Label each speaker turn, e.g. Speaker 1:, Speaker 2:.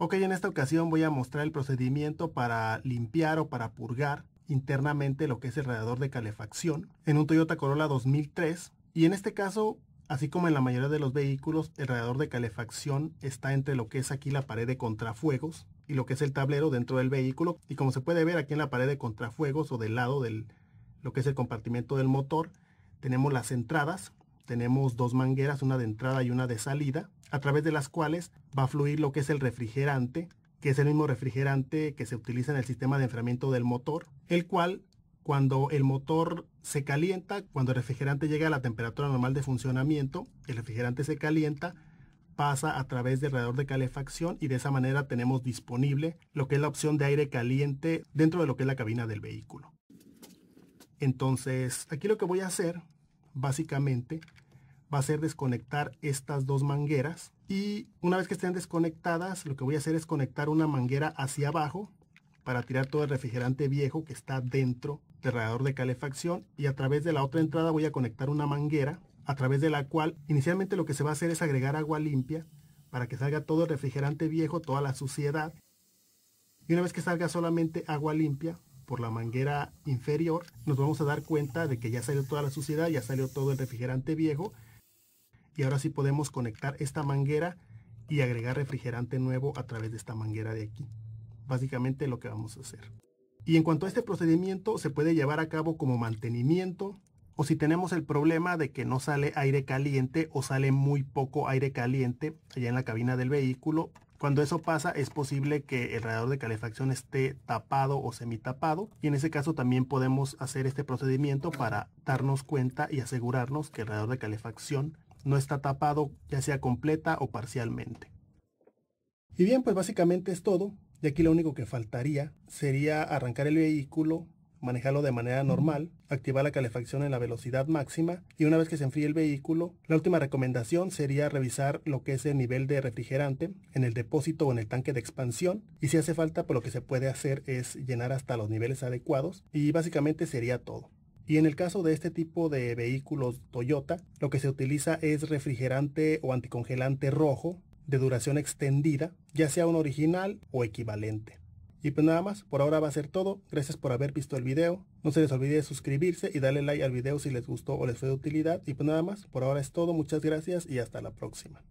Speaker 1: Ok, en esta ocasión voy a mostrar el procedimiento para limpiar o para purgar internamente lo que es el radiador de calefacción en un Toyota Corolla 2003. Y en este caso, así como en la mayoría de los vehículos, el radiador de calefacción está entre lo que es aquí la pared de contrafuegos y lo que es el tablero dentro del vehículo. Y como se puede ver aquí en la pared de contrafuegos o del lado del lo que es el compartimento del motor, tenemos las entradas, tenemos dos mangueras, una de entrada y una de salida a través de las cuales va a fluir lo que es el refrigerante, que es el mismo refrigerante que se utiliza en el sistema de enfriamiento del motor, el cual cuando el motor se calienta, cuando el refrigerante llega a la temperatura normal de funcionamiento, el refrigerante se calienta, pasa a través del radiador de calefacción y de esa manera tenemos disponible lo que es la opción de aire caliente dentro de lo que es la cabina del vehículo. Entonces, aquí lo que voy a hacer básicamente va a ser desconectar estas dos mangueras y una vez que estén desconectadas lo que voy a hacer es conectar una manguera hacia abajo para tirar todo el refrigerante viejo que está dentro del radiador de calefacción y a través de la otra entrada voy a conectar una manguera a través de la cual inicialmente lo que se va a hacer es agregar agua limpia para que salga todo el refrigerante viejo, toda la suciedad y una vez que salga solamente agua limpia por la manguera inferior, nos vamos a dar cuenta de que ya salió toda la suciedad, ya salió todo el refrigerante viejo y ahora sí podemos conectar esta manguera y agregar refrigerante nuevo a través de esta manguera de aquí. Básicamente lo que vamos a hacer. Y en cuanto a este procedimiento, se puede llevar a cabo como mantenimiento o si tenemos el problema de que no sale aire caliente o sale muy poco aire caliente allá en la cabina del vehículo. Cuando eso pasa es posible que el radiador de calefacción esté tapado o semitapado y en ese caso también podemos hacer este procedimiento para darnos cuenta y asegurarnos que el radiador de calefacción no está tapado ya sea completa o parcialmente. Y bien, pues básicamente es todo. Y aquí lo único que faltaría sería arrancar el vehículo, manejarlo de manera normal, activar la calefacción en la velocidad máxima y una vez que se enfríe el vehículo, la última recomendación sería revisar lo que es el nivel de refrigerante en el depósito o en el tanque de expansión y si hace falta, pues lo que se puede hacer es llenar hasta los niveles adecuados y básicamente sería todo. Y en el caso de este tipo de vehículos Toyota, lo que se utiliza es refrigerante o anticongelante rojo de duración extendida, ya sea un original o equivalente. Y pues nada más, por ahora va a ser todo. Gracias por haber visto el video. No se les olvide suscribirse y darle like al video si les gustó o les fue de utilidad. Y pues nada más, por ahora es todo. Muchas gracias y hasta la próxima.